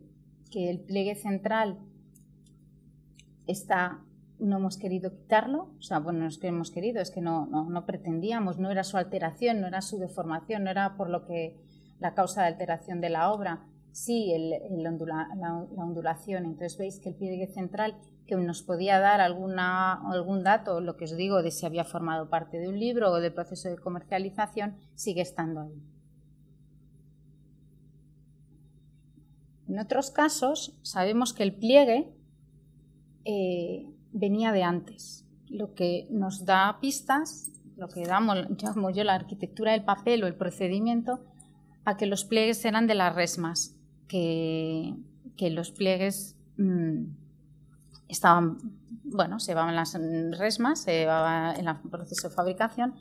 el pliegue central está no hemos querido quitarlo, o sea, bueno, no es que hemos querido, es que no, no, pretendíamos, no era su alteración, no era su deformación, no era por lo que la causa de alteración de la obra, sí la, ondulación. Entonces veis que el pliegue central, que nos podía dar alguna, algún dato, lo que os digo, de si había formado parte de un libro o del proceso de comercialización, sigue estando ahí. En otros casos sabemos que el pliegue eh, venía de antes, lo que nos da pistas, lo que damos, llamo yo la arquitectura del papel o el procedimiento, a que los pliegues eran de las resmas, que, los pliegues mm, estaban, bueno, se llevaban las resmas, se llevaban en el proceso de fabricación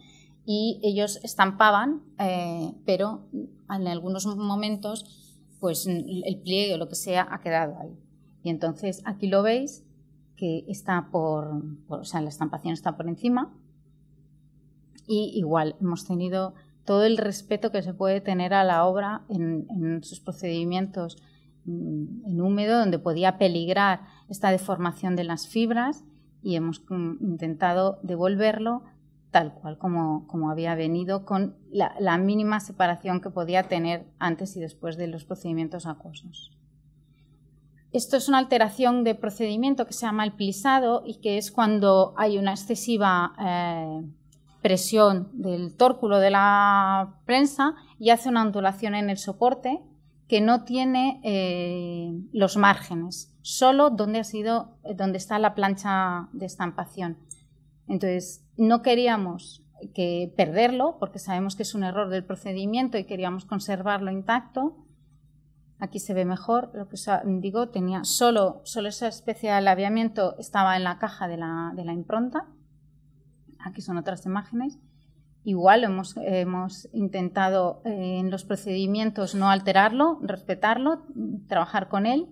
y ellos estampaban, eh, pero en algunos momentos, pues el pliegue o lo que sea ha quedado ahí. Y entonces aquí lo veis que está por o sea, la estampación está por encima y igual hemos tenido todo el respeto que se puede tener a la obra en, sus procedimientos mm, en húmedo, donde podía peligrar esta deformación de las fibras y hemos mm, intentado devolverlo tal cual como, había venido, con la, mínima separación que podía tener antes y después de los procedimientos acuosos. Esto es una alteración de procedimiento que se llama el plisado y que es cuando hay una excesiva eh, presión del tórculo de la prensa y hace una ondulación en el soporte que no tiene eh, los márgenes, solo donde, ha sido, eh, donde está la plancha de estampación. Entonces, no queríamos que perderlo, porque sabemos que es un error del procedimiento y queríamos conservarlo intacto. Aquí se ve mejor lo que digo, tenía solo, solo esa especie de estaba en la caja de la, de la impronta Aquí son otras imágenes. Igual hemos, hemos intentado eh, en los procedimientos no alterarlo, respetarlo, trabajar con él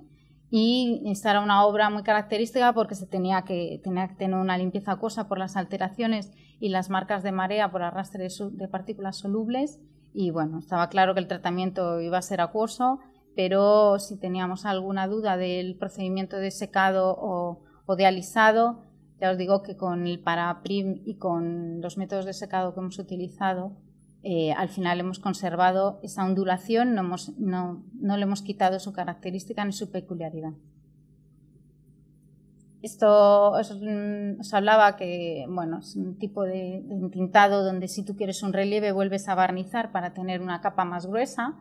y esta era una obra muy característica porque se tenía que, tener una limpieza acuosa por las alteraciones y las marcas de marea por arrastre de, partículas solubles y bueno, estaba claro que el tratamiento iba a ser acuoso, pero si teníamos alguna duda del procedimiento de secado o, o de alisado, ya os digo que con el paraprim y con los métodos de secado que hemos utilizado, eh, al final hemos conservado esa ondulación, no, le hemos quitado su característica ni su peculiaridad. Esto os, mm, hablaba que bueno, es un tipo de, de, donde si tú quieres un relieve vuelves a barnizar para tener una capa más gruesa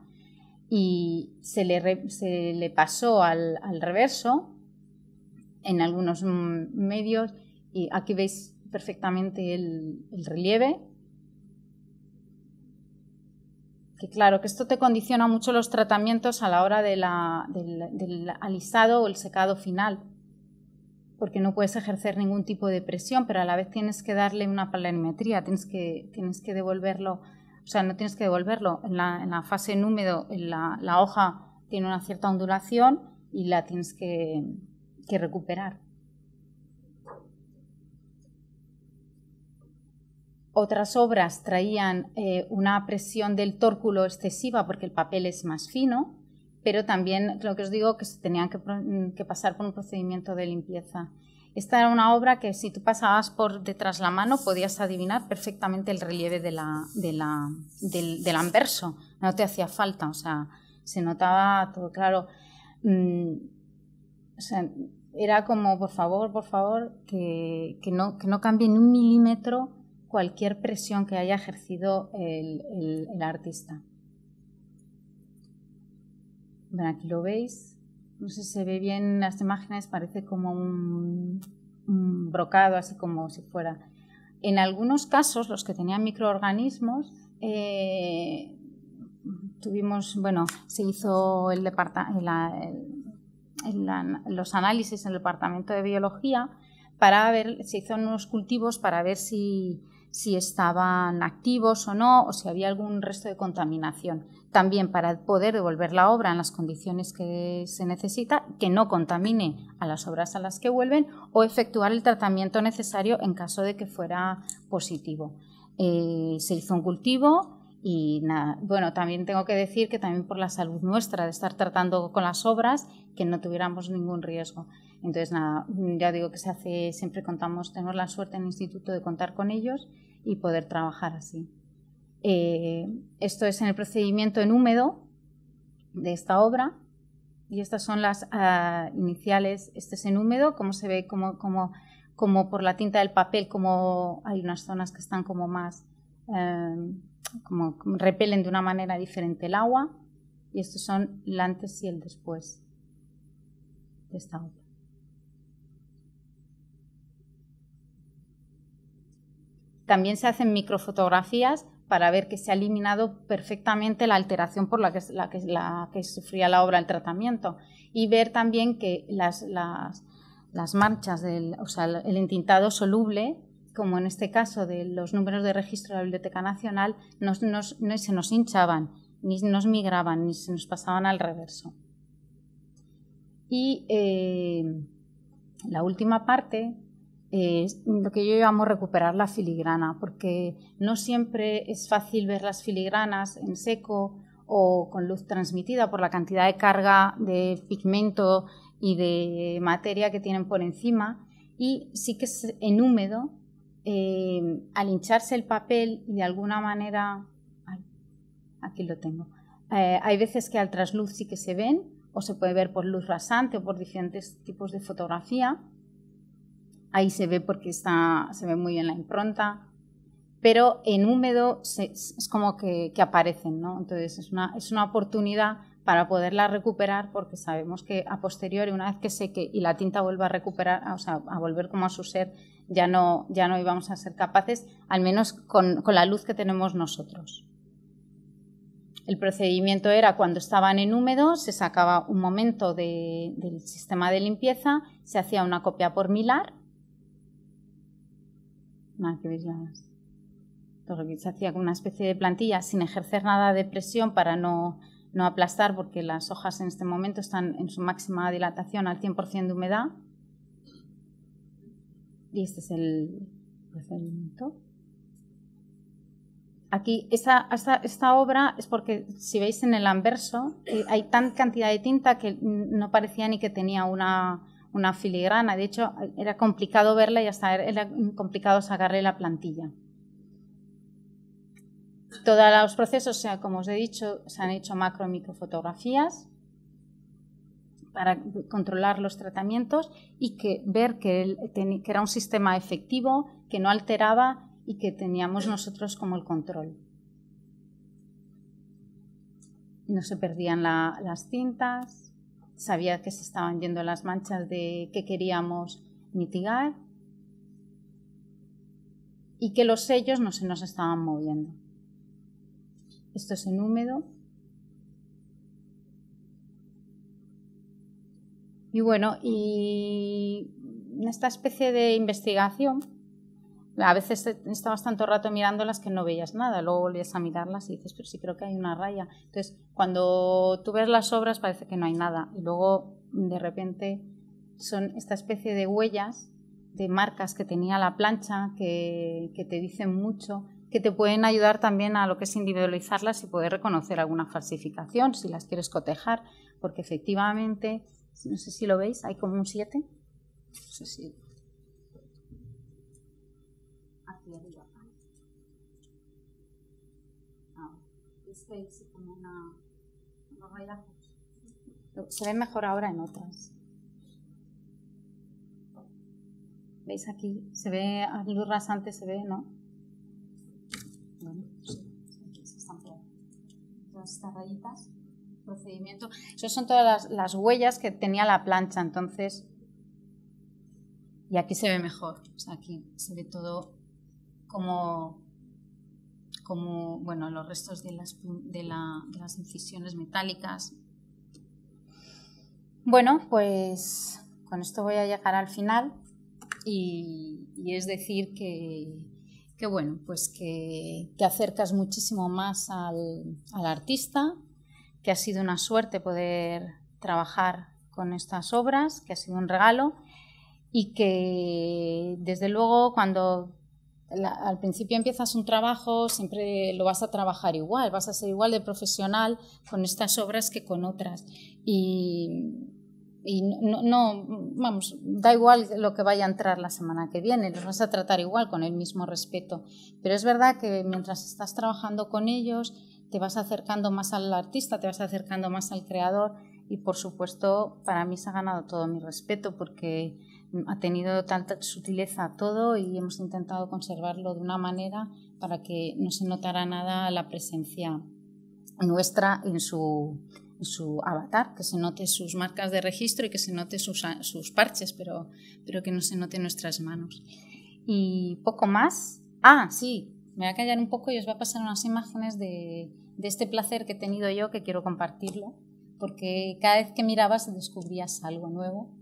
y se le, pasó al, al, reverso en algunos medios y aquí veis perfectamente el, relieve. Que claro, que esto te condiciona mucho los tratamientos a la hora del, alisado o el secado final, porque no puedes ejercer ningún tipo de presión, pero a la vez tienes que darle una planimetría, tienes que, tienes que devolverlo, o sea, no tienes que devolverlo. En la, fase en húmedo, la, hoja tiene una cierta ondulación y la tienes que recuperar. Otras obras traían eh, una presión del tórculo excesiva porque el papel es más fino, pero también creo que os digo que se tenían mm, que, pasar por un procedimiento de limpieza. Esta era una obra que si tú pasabas por detrás la mano podías adivinar perfectamente el relieve del, anverso. No te hacía falta, o sea, se notaba todo claro. Mm, o sea, era como, por favor, por favor, que, no, que no cambie ni un milímetro cualquier presión que haya ejercido el, artista. aquí lo veis. No sé si se ve bien las imágenes, parece como un, brocado, así como si fuera. En algunos casos, los que tenían microorganismos, eh, tuvimos, bueno, se hizo el, departamento los análisis en el departamento de biología para ver, se hizo unos cultivos para ver si, si estaban activos o no, o si había algún resto de contaminación. También para poder devolver la obra en las condiciones que se necesita, que no contamine a las obras a las que vuelven, o efectuar el tratamiento necesario en caso de que fuera positivo. Eh, se hizo un cultivo, y bueno, también tengo que decir que también por la salud nuestra de estar tratando con las obras, que no tuviéramos ningún riesgo. Entonces, nada, ya digo que se hace, siempre contamos, tenemos la suerte en el instituto de contar con ellos y poder trabajar así. Eh, esto es en el procedimiento en húmedo de esta obra y estas son las ah, iniciales. Este es en húmedo, como se ve como, como, como por la tinta del papel, como hay unas zonas que están como más, em, como repelen de una manera diferente el agua. Y estos son el antes y el después de esta obra. También se hacen microfotografías para ver que se ha eliminado perfectamente la alteración por la que, la sufría la obra, el tratamiento, y ver también que las, marchas, del, o sea, el entintado soluble, como en este caso de los números de registro de la Biblioteca Nacional, no se nos hinchaban, ni nos migraban, ni se nos pasaban al reverso. Y eh, la última parte eh, lo que yo llamo recuperar la filigrana, porque no siempre es fácil ver las filigranas en seco o con luz transmitida por la cantidad de carga de pigmento y de materia que tienen por encima. Y sí que es en húmedo, eh, al hincharse el papel y de alguna manera, aquí lo tengo, eh, hay veces que al trasluz sí que se ven o se puede ver por luz rasante o por diferentes tipos de fotografía ahí se ve porque está, se ve muy bien la impronta, pero en húmedo es como que, aparecen, Entonces es una, oportunidad para poderla recuperar porque sabemos que a posteriori, una vez que seque y la tinta vuelva a recuperar, o sea, a volver como a su ser, ya no, ya no íbamos a ser capaces, al menos con, la luz que tenemos nosotros. El procedimiento era cuando estaban en húmedo, se sacaba un momento del sistema de limpieza, se hacía una copia por milar Nada, que veis las... Todo lo que se hacía con una especie de plantilla sin ejercer nada de presión para no, no aplastar, porque las hojas en este momento están en su máxima dilatación al 100% de humedad. Y este es el procedimiento. Aquí, esta, esta, esta obra es porque, si veis en el anverso, eh, hay tan cantidad de tinta que no parecía ni que tenía una, una filigrana. De hecho, era complicado verla y hasta era complicado sacarle la plantilla. Todos los procesos, sea, como os he dicho, se han hecho macro y microfotografías para controlar los tratamientos y que ver que, era un sistema efectivo, que no alteraba y que teníamos nosotros como el control. No se perdían las cintas, sabía que se estaban yendo las manchas de que queríamos mitigar y que los sellos no se nos estaban moviendo. Esto es en húmedo. Y bueno, y esta especie de investigación a veces estabas tanto rato mirándolas que no veías nada, luego volvías a mirarlas y dices, pero sí creo que hay una raya. Entonces, cuando tú ves las obras parece que no hay nada y luego de repente son esta especie de huellas, de marcas que tenía la plancha, que, que te dicen mucho, que te pueden ayudar también a lo que es individualizarlas y poder reconocer alguna falsificación si las quieres cotejar, porque efectivamente, no sé si lo veis, hay como un 7. No sé si Se ve mejor ahora en otras. ¿Veis aquí? Se ve, a ah, luz rasante se ve, ¿no? Bueno, aquí están todas estas rayitas. Procedimiento. Esas son todas las, las huellas que tenía la plancha, entonces. Y aquí se ve mejor. O sea, aquí se ve todo como como bueno, los restos de las, incisiones metálicas. Bueno, pues con esto voy a llegar al final y, es decir que, bueno, pues que te acercas muchísimo más al, al, artista, que ha sido una suerte poder trabajar con estas obras, que ha sido un regalo y que desde luego cuando al principio empiezas un trabajo, siempre lo vas a trabajar igual, vas a ser igual de profesional con estas obras que con otras. Y, no, no, vamos, da igual lo que vaya a entrar la semana que viene, los vas a tratar igual con el mismo respeto. Pero es verdad que mientras estás trabajando con ellos, te vas acercando más al artista, te vas acercando más al creador y por supuesto para mí se ha ganado todo mi respeto porque ha tenido tanta sutileza todo y hemos intentado conservarlo de una manera para que no se notara nada la presencia nuestra en su, avatar, que se note sus marcas de registro y que se note sus, parches, pero, pero que no se note nuestras manos. Y poco más. Ah, sí, me voy a callar un poco y os voy a pasar unas imágenes de, de este placer que he tenido yo, que quiero compartirlo, porque cada vez que mirabas descubrías algo nuevo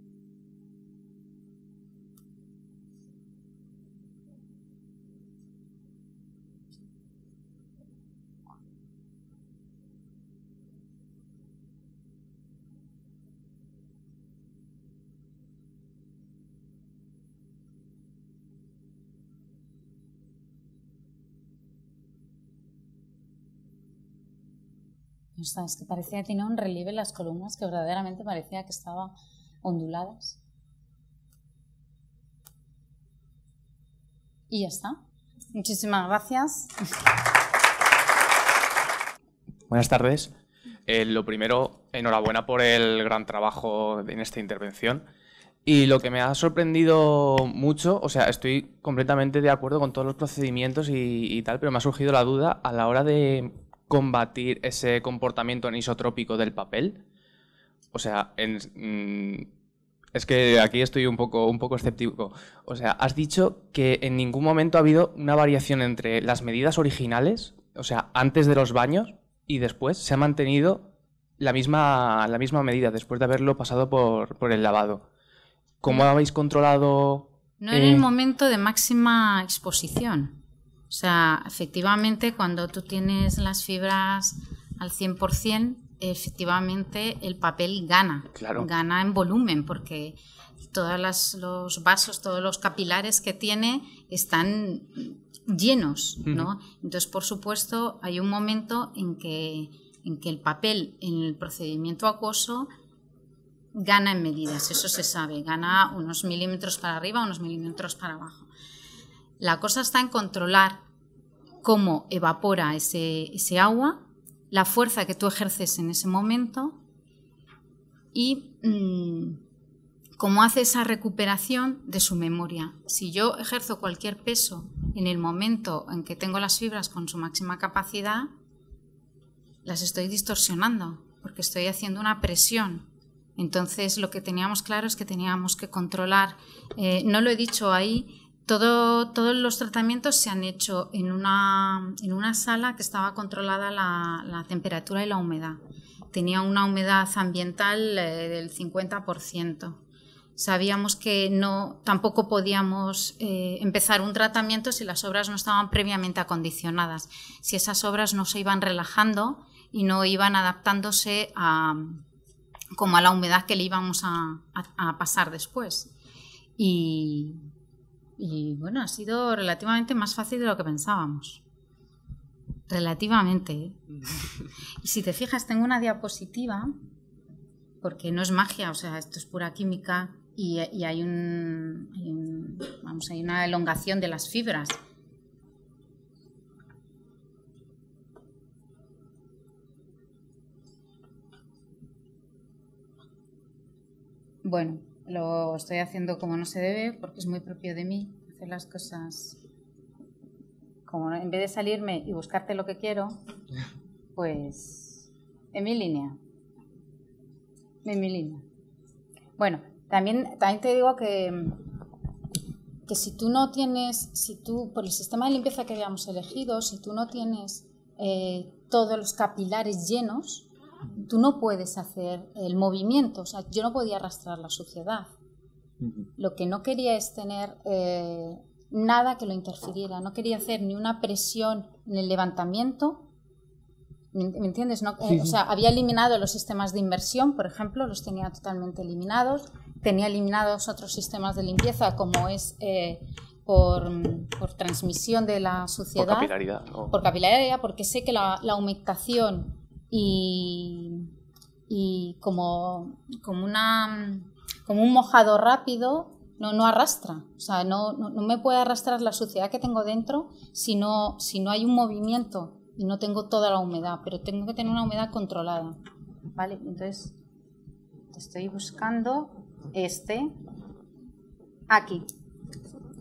es que parecía, que tenía un relieve en las columnas que verdaderamente parecía que estaban onduladas. Y ya está. Muchísimas gracias. Buenas tardes. Eh, lo primero, enhorabuena por el gran trabajo en esta intervención. Y lo que me ha sorprendido mucho, o sea, estoy completamente de acuerdo con todos los procedimientos y tal, pero me ha surgido la duda a la hora de combatir ese comportamiento anisotrópico del papel? O sea, mm, es que aquí estoy un poco, un poco escéptico. O sea, has dicho que en ningún momento ha habido una variación entre las medidas originales, o sea, antes de los baños y después, se ha mantenido la misma, la misma medida después de haberlo pasado por, el lavado. ¿Cómo habéis controlado? No en el momento de máxima exposición. O sea, efectivamente, cuando tú tienes las fibras al 100%, efectivamente el papel gana. Gana en volumen, porque todos los vasos, todos los capilares que tiene están llenos, ¿no? Entonces, por supuesto, hay un momento en que, en que el papel en el procedimiento acuoso gana en medidas, eso se sabe, gana unos milímetros para arriba, unos milímetros para abajo. La cosa está en controlar cómo evapora ese, agua, la fuerza que tú ejerces en ese momento y mm, cómo hace esa recuperación de su memoria. Si yo ejerzo cualquier peso en el momento en que tengo las fibras con su máxima capacidad, las estoy distorsionando porque estoy haciendo una presión. Entonces lo que teníamos claro es que teníamos que controlar, eh, no lo he dicho ahí, todos los tratamientos se han hecho en una, sala que estaba controlada la, temperatura y la humedad. Tenía una humedad ambiental eh, del 50%. Sabíamos que no, tampoco podíamos eh, empezar un tratamiento si las obras no estaban previamente acondicionadas, si esas obras no se iban relajando y no iban adaptándose a, como a la humedad que le íbamos a, a pasar después. Y, y bueno, ha sido relativamente más fácil de lo que pensábamos. Relativamente. ¿eh? y si te fijas, tengo una diapositiva, porque no es magia, o sea, esto es pura química y, hay, un, hay, un, vamos, hay una elongación de las fibras. Bueno, lo estoy haciendo como no se debe porque es muy propio de mí hacer las cosas como en vez de salirme y buscarte lo que quiero, pues en mi línea. En mi línea. Bueno, también, también te digo que, que si tú no tienes, si tú, por el sistema de limpieza que habíamos elegido, si tú no tienes eh, todos los capilares llenos, tú no puedes hacer el movimiento, o sea, yo no podía arrastrar la suciedad. Lo que no quería es tener eh, nada que lo interfiriera, no quería hacer ni una presión en el levantamiento. ¿Me entiendes? No, eh, O sea, había eliminado los sistemas de inversión, por ejemplo, los tenía totalmente eliminados. Tenía eliminados otros sistemas de limpieza, como es eh, por, por, transmisión de la suciedad. Por capilaridad. porque sé que la, la humectación y, y como, como, una, como un mojado rápido no, no arrastra, o sea, no, no, me puede arrastrar la suciedad que tengo dentro si no, si no hay un movimiento y no tengo toda la humedad, pero tengo que tener una humedad controlada. Vale, entonces estoy buscando este aquí.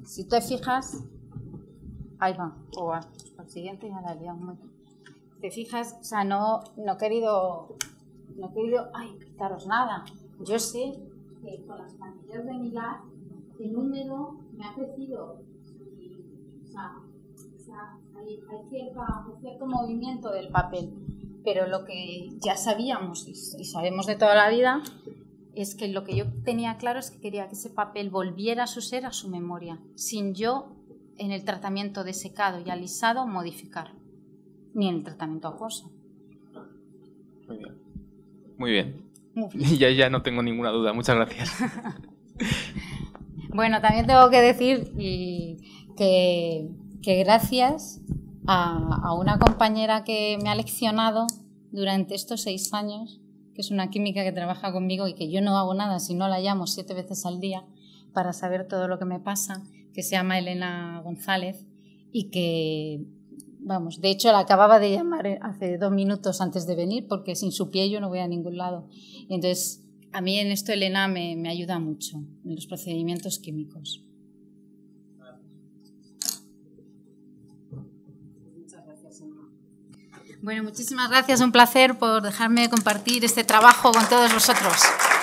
Si te fijas, ahí va, o va. Al siguiente ya la haría te fijas, o sea, no, no he querido, no he ay, quitaros nada. Yo sé que con las plantillas de el número me ha crecido. o sea, hay, cierto movimiento del papel. Pero lo que ya sabíamos y sabemos de toda la vida es que lo que yo tenía claro es que quería que ese papel volviera a su ser, a su memoria, sin yo en el tratamiento de secado y alisado modificarlo ni en el tratamiento acuoso. Muy bien. Muy bien. ya, ya no tengo ninguna duda. Muchas gracias. bueno, también tengo que decir que, gracias a, a, una compañera que me ha leccionado durante estos seis años, que es una química que trabaja conmigo y que yo no hago nada si no la llamo siete veces al día para saber todo lo que me pasa, que se llama Elena González y que Vamos, de hecho la acababa de llamar eh, hace dos minutos antes de venir porque sin su pie yo no voy a ningún lado. Y entonces, a mí en esto Elena me, me ayuda mucho, en los procedimientos químicos. Bueno, muchísimas gracias, un placer por dejarme compartir este trabajo con todos vosotros.